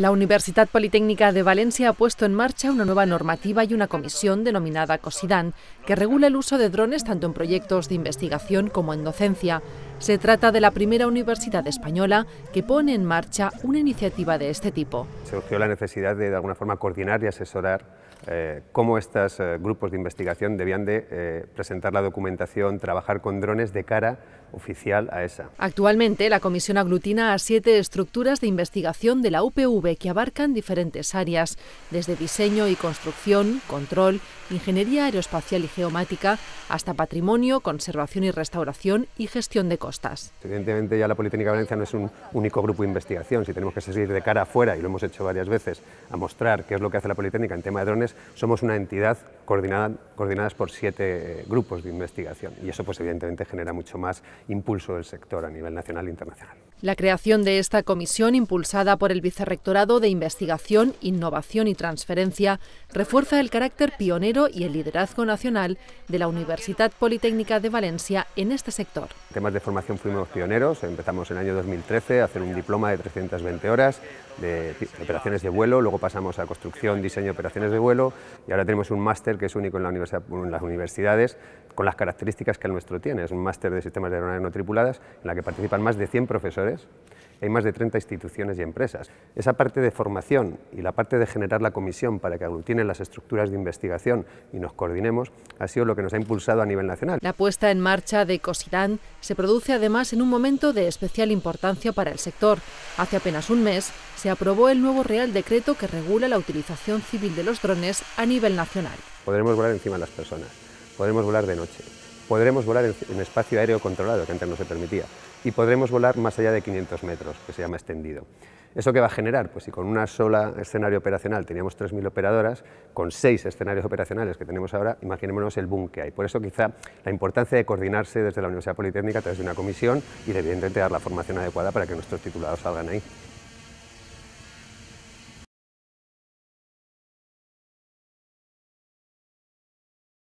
La Universidad Politécnica de Valencia ha puesto en marcha una nueva normativa y una comisión denominada COSIDAN, que regula el uso de drones tanto en proyectos de investigación como en docencia. Se trata de la primera universidad española que pone en marcha una iniciativa de este tipo. Surgió la necesidad de, de alguna forma, coordinar y asesorar eh, cómo estos eh, grupos de investigación debían de eh, presentar la documentación, trabajar con drones de cara oficial a esa. Actualmente, la comisión aglutina a siete estructuras de investigación de la UPV que abarcan diferentes áreas, desde diseño y construcción, control, ingeniería aeroespacial y geomática, hasta patrimonio, conservación y restauración y gestión de costos. Evidentemente ya la Politécnica de Valencia no es un único grupo de investigación, si tenemos que seguir de cara afuera, y lo hemos hecho varias veces, a mostrar qué es lo que hace la Politécnica en tema de drones, somos una entidad coordinada, por siete eh, grupos de investigación y eso pues evidentemente genera mucho más impulso del sector a nivel nacional e internacional. La creación de esta comisión, impulsada por el Vicerrectorado de Investigación, Innovación y Transferencia, refuerza el carácter pionero y el liderazgo nacional de la Universidad Politécnica de Valencia en este sector. En temas de formación fuimos pioneros, empezamos en el año 2013 a hacer un diploma de 320 horas de operaciones de vuelo, luego pasamos a construcción, diseño operaciones de vuelo y ahora tenemos un máster que es único en, en las universidades con las características que el nuestro tiene. Es un máster de sistemas de aeronaves no tripuladas en la que participan más de 100 profesores hay más de 30 instituciones y empresas. Esa parte de formación y la parte de generar la comisión para que aglutinen las estructuras de investigación y nos coordinemos ha sido lo que nos ha impulsado a nivel nacional. La puesta en marcha de COSIDAN se produce además en un momento de especial importancia para el sector. Hace apenas un mes se aprobó el nuevo Real Decreto que regula la utilización civil de los drones a nivel nacional. Podremos volar encima de las personas, podremos volar de noche, podremos volar en, espacio aéreo controlado, que antes no se permitía, y podremos volar más allá de 500 metros, que se llama extendido. ¿Eso qué va a generar? Pues si con una sola escenario operacional teníamos 3.000 operadoras, con seis escenarios operacionales que tenemos ahora, imaginémonos el boom que hay. Por eso quizá la importancia de coordinarse desde la Universidad Politécnica a través de una comisión y de evidentemente dar la formación adecuada para que nuestros titulados salgan ahí.